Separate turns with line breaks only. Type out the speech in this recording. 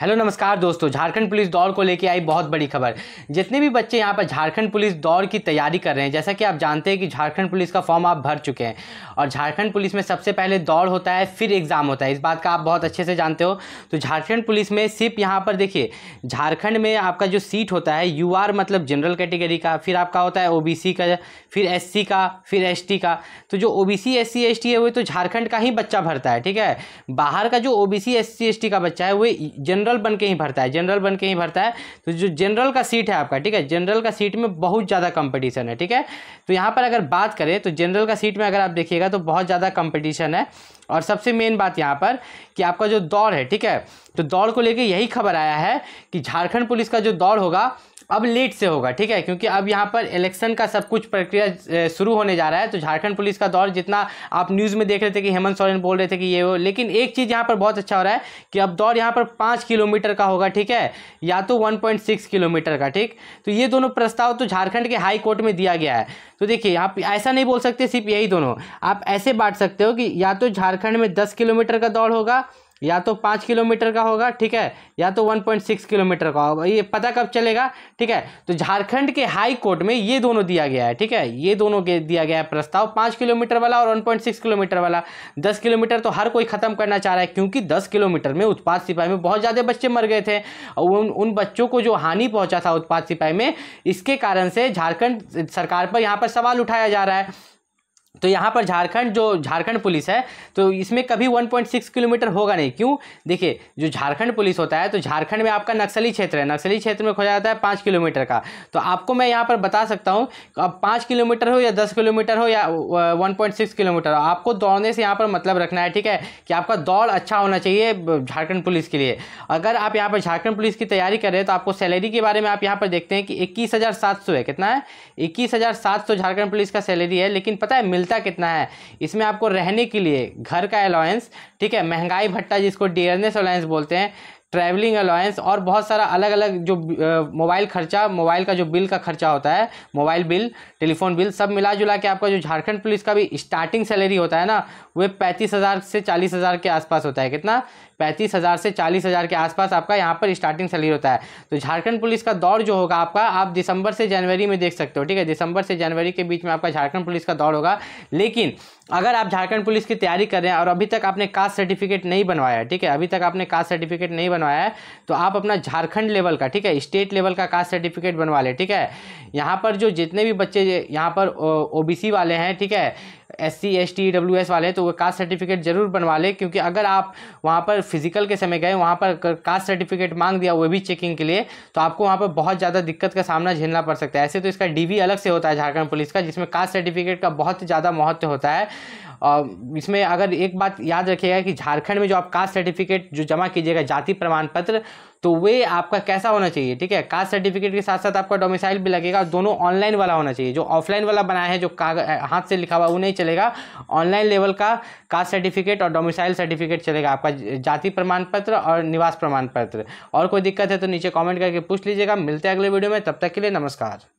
hello नमस्कार दोस्तों Jharkhand police दौड़ को लेकर आई बहुत बड़ी खबर जितने भी बच्चे यहाँ पर झारखंड पुलिस दौड़ की तैयारी कर रहे हैं जैसा कि आप जानते हैं कि झारखंड पुलिस का फॉर्म आप भर चुके हैं और झारखंड पुलिस में सबसे पहले दौड़ होता है फिर एग्ज़ाम होता है इस बात का आप बहुत अच्छे से जानते हो तो झारखंड पुलिस में सिर्फ यहाँ पर देखिए झारखंड में आपका जो सीट होता है यू मतलब जनरल कैटेगरी का फिर आपका होता है ओ का फिर एस का फिर एस का तो जो ओ बी सी एस है वो तो झारखंड का ही बच्चा भरता है ठीक है बाहर का जो ओ बी सी का बच्चा है वो जनरल जनरल बन के ही भरता है जनरल बन के ही भरता है तो जो जनरल का सीट है आपका ठीक है जनरल का सीट में बहुत ज़्यादा कंपटीशन है ठीक है तो यहाँ पर अगर बात करें तो जनरल का सीट में अगर आप देखिएगा तो बहुत ज़्यादा कंपटीशन है और सबसे मेन बात यहाँ पर कि आपका जो दौड़ है ठीक है तो दौड़ को लेकर यही खबर आया है कि झारखंड पुलिस का जो दौड़ होगा अब लीड से होगा ठीक है क्योंकि अब यहाँ पर इलेक्शन का सब कुछ प्रक्रिया शुरू होने जा रहा है तो झारखंड पुलिस का दौर जितना आप न्यूज़ में देख रहे थे कि हेमंत सोरेन बोल रहे थे कि ये वो लेकिन एक चीज़ यहाँ पर बहुत अच्छा हो रहा है कि अब दौर यहाँ पर पाँच किलोमीटर का होगा ठीक है या तो वन किलोमीटर का ठीक तो ये दोनों प्रस्ताव तो झारखंड के हाई कोर्ट में दिया गया है तो देखिए आप ऐसा नहीं बोल सकते सिर्फ यही दोनों आप ऐसे बांट सकते हो कि या तो झारखंड में दस किलोमीटर का दौड़ होगा या तो पाँच किलोमीटर का होगा ठीक है या तो वन पॉइंट सिक्स किलोमीटर का होगा ये पता कब चलेगा ठीक है तो झारखंड के हाई कोर्ट में ये दोनों दिया गया है ठीक है ये दोनों के दिया गया है प्रस्ताव पाँच किलोमीटर वाला और वन पॉइंट सिक्स किलोमीटर वाला दस किलोमीटर तो हर कोई ख़त्म करना चाह रहा है क्योंकि दस किलोमीटर में उत्पाद सिपाही में बहुत ज़्यादा बच्चे मर गए थे और उन उन बच्चों को जो हानि पहुँचा था उत्पाद सिपाही में इसके कारण से झारखंड सरकार पर यहाँ पर सवाल उठाया जा रहा है तो यहाँ पर झारखंड जो झारखंड पुलिस है तो इसमें कभी 1.6 किलोमीटर होगा नहीं क्यों देखिए जो झारखंड पुलिस होता है तो झारखंड में आपका नक्सली क्षेत्र है नक्सली क्षेत्र में खोजा जाता है पाँच किलोमीटर का तो आपको मैं यहाँ पर बता सकता हूँ अब पाँच किलोमीटर हो या दस किलोमीटर हो या वन किलोमीटर हो आपको दौड़ने से यहाँ पर मतलब रखना है ठीक है कि आपका दौड़ अच्छा होना चाहिए झारखंड पुलिस के लिए अगर आप यहाँ पर झारखंड पुलिस की तैयारी कर रहे हैं तो आपको सैलरी के बारे में आप यहाँ पर देखते हैं कि इक्कीस है कितना है इक्कीस झारखंड पुलिस का सैलरी है लेकिन पता है मिलता मिलता कितना है इसमें आपको रहने के लिए घर का अलाउंस ठीक है महंगाई भट्टा जिसको डियरनेस अलाउंस बोलते हैं ट्रैवलिंग अलायंस और बहुत सारा अलग अलग जो मोबाइल खर्चा मोबाइल का जो बिल का खर्चा होता है मोबाइल बिल टेलीफोन बिल सब मिला जुला के आपका जो झारखंड पुलिस का भी स्टार्टिंग सैलरी होता है ना वह पैंतीस हज़ार से चालीस हज़ार के आसपास होता है कितना पैंतीस हज़ार से चालीस हज़ार के आसपास आपका यहाँ पर स्टार्टिंग सैलरी होता है तो झारखंड पुलिस का दौड़ जो होगा आपका आप दिसंबर से जनवरी में देख सकते हो ठीक है दिसंबर से जनवरी के बीच में आपका झारखंड पुलिस का दौड़ होगा लेकिन अगर आप झारखंड पुलिस की तैयारी कर रहे हैं और अभी तक आपने कास्ट सर्टिफिकेट नहीं बनवाया ठीक है अभी तक आपने कास्ट सर्टिफिकेट नहीं बनवाया है तो आप अपना झारखंड लेवल का ठीक है स्टेट लेवल का कास्ट सर्टिफिकेट बनवा लें ठीक है यहाँ पर जो जितने भी बच्चे यहाँ पर ओ वाले हैं ठीक है S C S T W S वाले हैं तो वो कास्ट सर्टिफिकेट ज़रूर बनवा लें क्योंकि अगर आप वहाँ पर फिजिकल के समय गए वहाँ पर कास्ट सर्टिफिकेट मांग दिया वो भी चेकिंग के लिए तो आपको वहाँ पर बहुत ज़्यादा दिक्कत का सामना झेलना पड़ सकता है ऐसे तो इसका डी अलग से होता है झारखंड पुलिस का जिसमें कास्ट सर्टिफिकेट का बहुत ज़्यादा महत्व होता है और इसमें अगर एक बात याद रखिएगा कि झारखंड में जो आप कास्ट सर्टिफिकेट जो जमा कीजिएगा जाति प्रमाण पत्र तो वे आपका कैसा होना चाहिए ठीक है कास्ट सर्टिफिकेट के साथ साथ आपका डोमिसाइल भी लगेगा दोनों ऑनलाइन वाला होना चाहिए जो ऑफलाइन वाला बनाया है जो कागज हाथ से लिखा हुआ वो नहीं चलेगा ऑनलाइन लेवल का कास्ट सर्टिफिकेट और डोमिसाइल सर्टिफिकेट चलेगा आपका जाति प्रमाण पत्र और निवास प्रमाण पत्र और कोई दिक्कत है तो नीचे कॉमेंट करके पूछ लीजिएगा मिलते हैं अगले वीडियो में तब तक के लिए नमस्कार